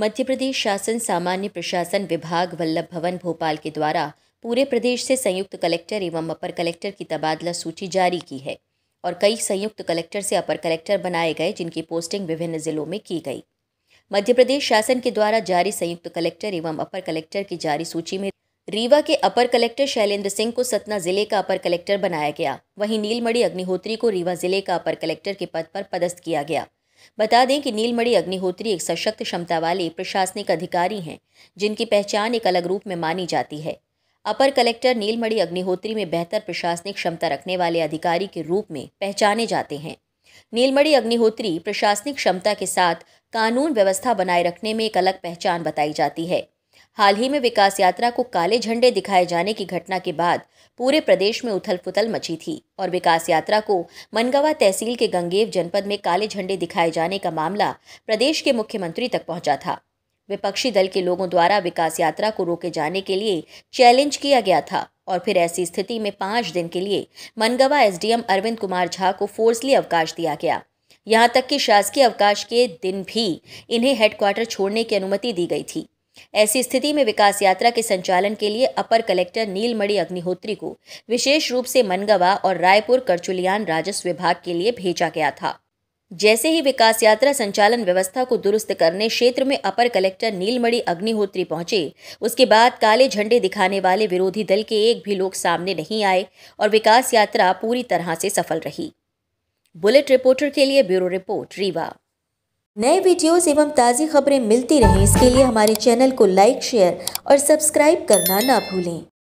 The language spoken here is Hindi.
मध्य प्रदेश शासन सामान्य प्रशासन विभाग वल्लभ भवन भोपाल के द्वारा पूरे प्रदेश से संयुक्त कलेक्टर एवं अपर कलेक्टर की तबादला सूची जारी की है और कई संयुक्त कलेक्टर से अपर कलेक्टर बनाए गए जिनकी पोस्टिंग विभिन्न जिलों में की गई मध्य प्रदेश शासन के द्वारा जारी संयुक्त कलेक्टर एवं अपर कलेक्टर की जारी सूची में रीवा के अपर कलेक्टर शैलेंद्र सिंह को सतना जिले का अपर कलेक्टर बनाया गया वहीं नीलमणि अग्निहोत्री को रीवा जिले का अपर कलेक्टर के पद पर पदस्थ किया गया बता दें कि नीलमणि अग्निहोत्री एक सशक्त क्षमता वाले प्रशासनिक अधिकारी हैं जिनकी पहचान एक अलग रूप में मानी जाती है अपर कलेक्टर नीलमणि अग्निहोत्री में बेहतर प्रशासनिक क्षमता रखने वाले अधिकारी के रूप में पहचाने जाते हैं नीलमणि अग्निहोत्री प्रशासनिक क्षमता के साथ कानून व्यवस्था बनाए रखने में एक अलग पहचान बताई जाती है हाल ही में विकास यात्रा को काले झंडे दिखाए जाने की घटना के बाद पूरे प्रदेश में उथल पुथल मची थी और विकास यात्रा को मनगवा तहसील के गंगेव जनपद में काले झंडे दिखाए जाने का मामला प्रदेश के मुख्यमंत्री तक पहुंचा था विपक्षी दल के लोगों द्वारा विकास यात्रा को रोके जाने के लिए चैलेंज किया गया था और फिर ऐसी स्थिति में पाँच दिन के लिए मनगवा एसडीएम अरविंद कुमार झा को फोर्सली अवकाश दिया गया यहाँ तक कि शासकीय अवकाश के दिन भी इन्हें हेडक्वार्टर छोड़ने की अनुमति दी गई थी ऐसी स्थिति में विकास यात्रा के संचालन के लिए अपर कलेक्टर नीलमणि अग्निहोत्री को विशेष रूप से मनगवा और रायपुर करचुलियान राजस्व विभाग के लिए भेजा गया था जैसे ही विकास यात्रा संचालन व्यवस्था को दुरुस्त करने क्षेत्र में अपर कलेक्टर नीलमणि अग्निहोत्री पहुंचे उसके बाद काले झंडे दिखाने वाले विरोधी दल के एक भी लोग सामने नहीं आए और विकास यात्रा पूरी तरह से सफल रही बुलेट रिपोर्टर के लिए ब्यूरो रिपोर्ट रीवा नए वीडियोस एवं ताज़ी खबरें मिलती रहें इसके लिए हमारे चैनल को लाइक शेयर और सब्सक्राइब करना ना भूलें